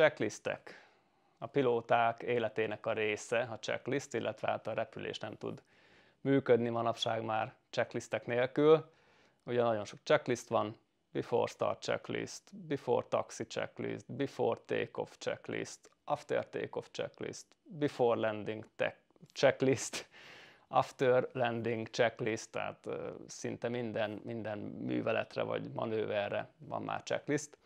Checklistek. A pilóták életének a része a checklist, illetve hát a repülés nem tud működni manapság már checklistek nélkül. Ugye nagyon sok checklist van, before start checklist, before taxi checklist, before takeoff checklist, after takeoff checklist, before landing checklist, after landing checklist, tehát szinte minden, minden műveletre vagy manőverre van már checklist.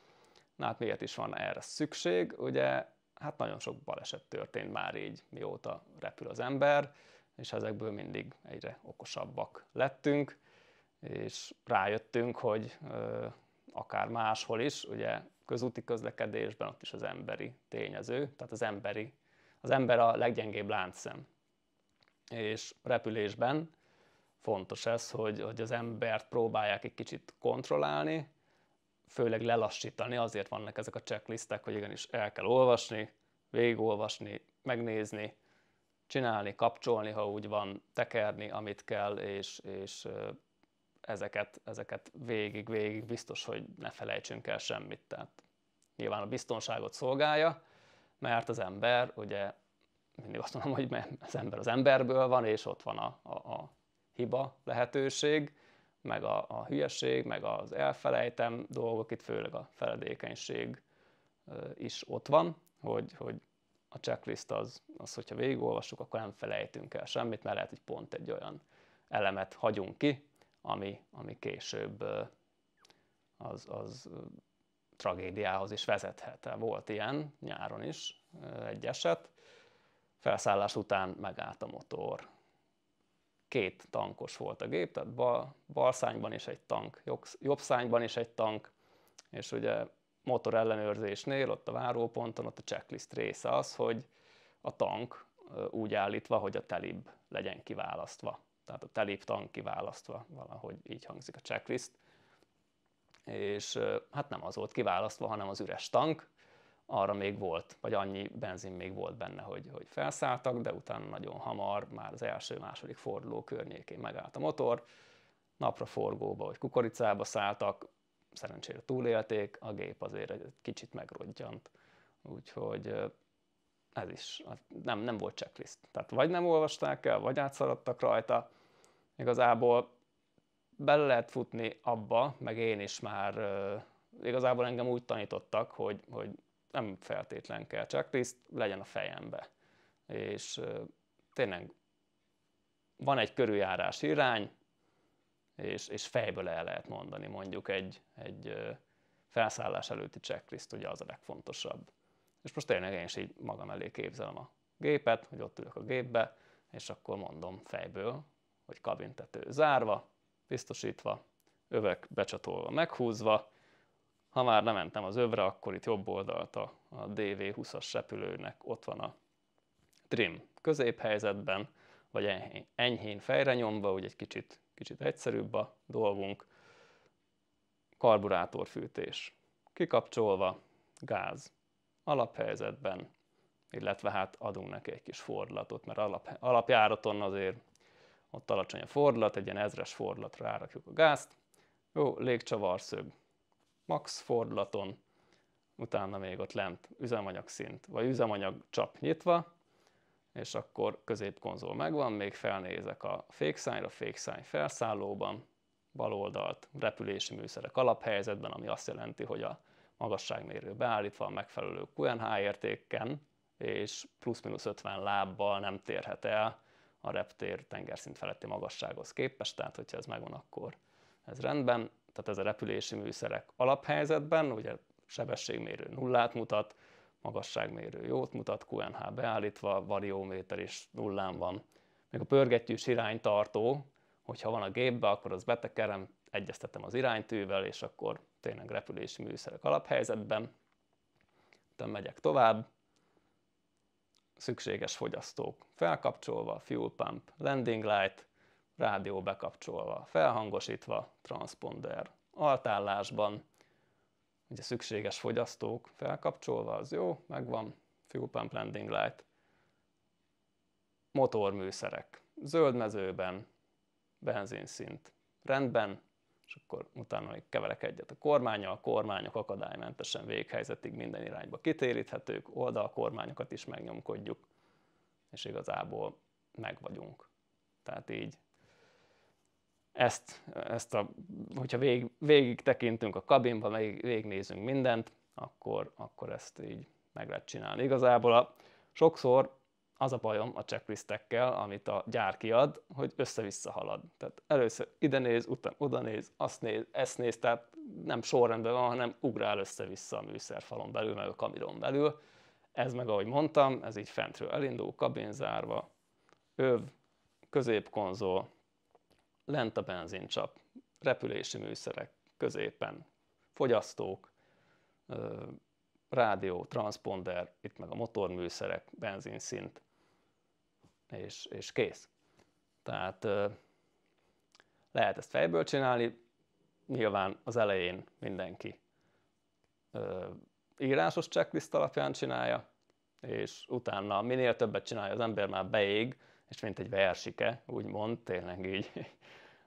Na hát miért is van erre szükség? Ugye hát nagyon sok baleset történt már így, mióta repül az ember, és ezekből mindig egyre okosabbak lettünk, és rájöttünk, hogy ö, akár máshol is, ugye közúti közlekedésben ott is az emberi tényező, tehát az emberi, az ember a leggyengébb láncszem. És repülésben fontos ez, hogy, hogy az embert próbálják egy kicsit kontrollálni, főleg lelassítani, azért vannak ezek a checklistek, hogy igenis el kell olvasni, végigolvasni, megnézni, csinálni, kapcsolni, ha úgy van, tekerni, amit kell, és, és ezeket, ezeket végig, végig biztos, hogy ne felejtsünk el semmit. Tehát nyilván a biztonságot szolgálja, mert az ember, ugye mindig azt mondom, hogy az ember az emberből van, és ott van a, a, a hiba lehetőség, meg a, a hülyeség, meg az elfelejtem dolgok, itt főleg a feledékenység is ott van, hogy, hogy a checklist az, az, hogyha végigolvassuk, akkor nem felejtünk el semmit, mert lehet, hogy pont egy olyan elemet hagyunk ki, ami, ami később az, az tragédiához is vezethet. Volt ilyen nyáron is egy eset, felszállás után megállt a motor, két tankos volt a gép, tehát bal, bal szányban is egy tank, jobb, jobb szányban is egy tank, és ugye motor ellenőrzésnél, ott a váróponton, ott a checklist része az, hogy a tank úgy állítva, hogy a telib legyen kiválasztva. Tehát a telib tank kiválasztva, valahogy így hangzik a checklist. És hát nem az volt kiválasztva, hanem az üres tank, arra még volt, vagy annyi benzin még volt benne, hogy, hogy felszálltak, de utána nagyon hamar, már az első-második forduló környékén megállt a motor, napra forgóba vagy kukoricába szálltak, szerencsére túlélték, a gép azért egy kicsit megrodjant. Úgyhogy ez is, nem, nem volt checklist. Tehát vagy nem olvasták el, vagy átszaladtak rajta. Igazából bele lehet futni abba, meg én is már igazából engem úgy tanítottak, hogy, hogy nem feltétlen kell csak checklist, legyen a fejembe. És tényleg van egy körüljárás irány, és, és fejből el lehet mondani mondjuk egy, egy felszállás előtti checklist, ugye az a legfontosabb. És most tényleg én is így magam elé képzelem a gépet, hogy ott ülök a gépbe, és akkor mondom fejből, hogy kabintető zárva, biztosítva, övek becsatolva, meghúzva, ha már lementem az övre, akkor itt jobb oldalt a, DV20-as repülőnek ott van a trim középhelyzetben, vagy enyhén, enyhén fejre nyomva, úgy egy kicsit, kicsit egyszerűbb a dolgunk. Karburátorfűtés kikapcsolva, gáz alaphelyzetben, illetve hát adunk neki egy kis fordulatot, mert alap, alapjáraton azért ott alacsony a fordulat, egy ilyen ezres fordulatra rárakjuk a gázt. Jó, légcsavarszög, max fordulaton, utána még ott lent üzemanyag szint, vagy üzemanyag csap nyitva, és akkor középkonzol megvan, még felnézek a fékszányra, fékszány felszállóban, baloldalt repülési műszerek alaphelyzetben, ami azt jelenti, hogy a magasságmérő beállítva a megfelelő QNH értéken, és plusz-minusz 50 lábbal nem térhet el a reptér tengerszint feletti magassághoz képest, tehát hogyha ez megvan, akkor ez rendben tehát ez a repülési műszerek alaphelyzetben, ugye sebességmérő nullát mutat, magasságmérő jót mutat, QNH beállítva, varióméter is nullán van. Még a pörgetyűs iránytartó, hogyha van a gépbe, akkor az betekerem, egyeztetem az iránytűvel, és akkor tényleg repülési műszerek alaphelyzetben. Utána megyek tovább, szükséges fogyasztók felkapcsolva, fuel pump, landing light, rádió bekapcsolva, felhangosítva, transponder altállásban, ugye szükséges fogyasztók felkapcsolva, az jó, megvan, fuel pump landing light, motorműszerek, zöld mezőben, benzinszint, rendben, és akkor utána még keverek egyet a kormánya, a kormányok akadálymentesen véghelyzetig minden irányba kitéríthetők, kormányokat is megnyomkodjuk, és igazából meg vagyunk. Tehát így ezt, ezt a, hogyha vég, végig tekintünk a kabinba, végig, végignézünk mindent, akkor, akkor ezt így meg lehet csinálni. Igazából a, sokszor az a bajom a checklistekkel, amit a gyár kiad, hogy össze-vissza halad. Tehát először ide néz, utána oda néz, azt néz, ezt néz, tehát nem sorrendben van, hanem ugrál össze-vissza a műszerfalon belül, meg a kamiron belül. Ez meg, ahogy mondtam, ez így fentről elindul, kabin zárva, öv, középkonzol, lent a benzincsap, repülési műszerek középen, fogyasztók, rádió, transponder, itt meg a motorműszerek, benzinszint, és, és kész. Tehát lehet ezt fejből csinálni, nyilván az elején mindenki írásos checklist alapján csinálja, és utána minél többet csinálja az ember, már beég, és mint egy versike, úgymond, tényleg így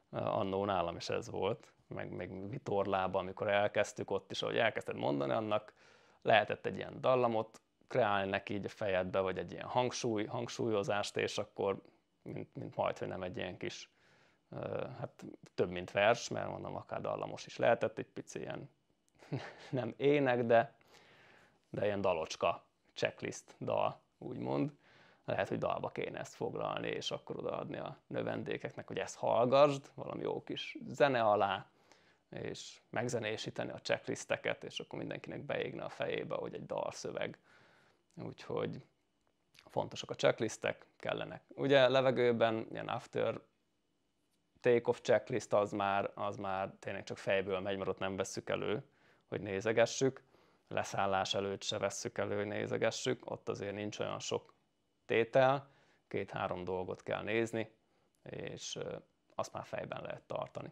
annó nálam is ez volt, meg még vitorlában, amikor elkezdtük ott is, ahogy elkezdted mondani, annak lehetett egy ilyen dallamot kreálni neki így a fejedbe, vagy egy ilyen hangsúly, hangsúlyozást, és akkor mint, mint majd, hogy nem egy ilyen kis, hát több, mint vers, mert mondom, akár dallamos is lehetett, egy pici ilyen nem ének, de, de ilyen dalocska, checklist dal, úgymond lehet, hogy dalba kéne ezt foglalni, és akkor odaadni a növendékeknek, hogy ezt hallgassd, valami jó kis zene alá, és megzenésíteni a checklisteket, és akkor mindenkinek beégne a fejébe, hogy egy dalszöveg. Úgyhogy fontosak a checklistek, kellenek. Ugye levegőben ilyen after take-off checklist az már, az már tényleg csak fejből megy, mert ott nem vesszük elő, hogy nézegessük. Leszállás előtt se vesszük elő, hogy nézegessük. Ott azért nincs olyan sok tétel, két-három dolgot kell nézni, és azt már fejben lehet tartani.